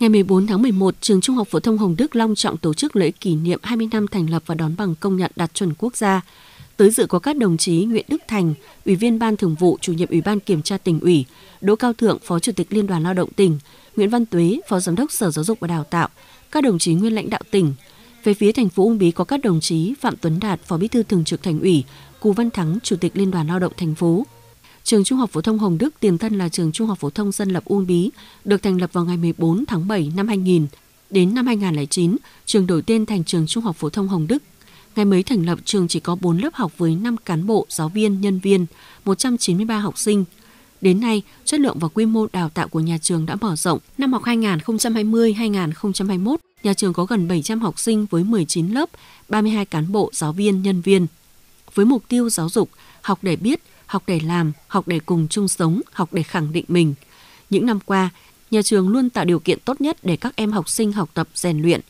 Ngày 14 tháng 11, trường Trung học phổ thông Hồng Đức long trọng tổ chức lễ kỷ niệm 20 năm thành lập và đón bằng công nhận đạt chuẩn quốc gia. Tới dự có các đồng chí Nguyễn Đức Thành, Ủy viên Ban Thường vụ, Chủ nhiệm Ủy ban Kiểm tra tỉnh ủy, Đỗ Cao Thượng, Phó Chủ tịch Liên đoàn Lao động tỉnh, Nguyễn Văn Tuế, Phó Giám đốc Sở Giáo dục và Đào tạo, các đồng chí nguyên lãnh đạo tỉnh. Về phía thành phố Uông Bí có các đồng chí Phạm Tuấn Đạt, Phó Bí thư Thường trực Thành ủy, Cù Văn Thắng, Chủ tịch Liên đoàn Lao động thành phố, Trường Trung học phổ thông Hồng Đức tiền thân là trường Trung học phổ thông dân lập Uông Bí, được thành lập vào ngày 14 tháng 7 năm 2000. Đến năm 2009, trường đổi tên thành trường Trung học phổ thông Hồng Đức. Ngày mới thành lập, trường chỉ có 4 lớp học với 5 cán bộ, giáo viên, nhân viên, 193 học sinh. Đến nay, chất lượng và quy mô đào tạo của nhà trường đã mở rộng. Năm học 2020-2021, nhà trường có gần 700 học sinh với 19 lớp, 32 cán bộ, giáo viên, nhân viên. Với mục tiêu giáo dục, học để biết – học để làm, học để cùng chung sống, học để khẳng định mình. Những năm qua, nhà trường luôn tạo điều kiện tốt nhất để các em học sinh học tập rèn luyện.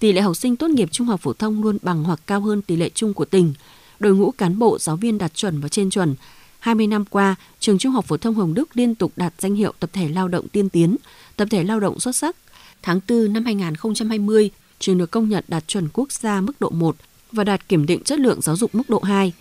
Tỷ lệ học sinh tốt nghiệp trung học phổ thông luôn bằng hoặc cao hơn tỷ lệ chung của tỉnh. Đội ngũ cán bộ giáo viên đạt chuẩn và trên chuẩn. 20 năm qua, trường Trung học phổ thông Hồng Đức liên tục đạt danh hiệu tập thể lao động tiên tiến, tập thể lao động xuất sắc. Tháng 4 năm 2020, trường được công nhận đạt chuẩn quốc gia mức độ 1 và đạt kiểm định chất lượng giáo dục mức độ 2.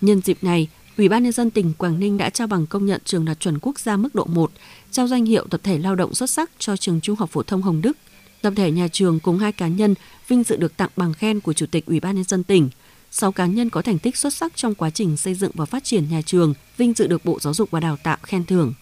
Nhân dịp này, Ủy ban nhân dân tỉnh Quảng Ninh đã trao bằng công nhận trường đạt chuẩn quốc gia mức độ 1, trao danh hiệu tập thể lao động xuất sắc cho trường Trung học phổ thông Hồng Đức. Tập thể nhà trường cùng hai cá nhân vinh dự được tặng bằng khen của Chủ tịch Ủy ban nhân dân tỉnh. 6 cá nhân có thành tích xuất sắc trong quá trình xây dựng và phát triển nhà trường vinh dự được Bộ Giáo dục và Đào tạo khen thưởng.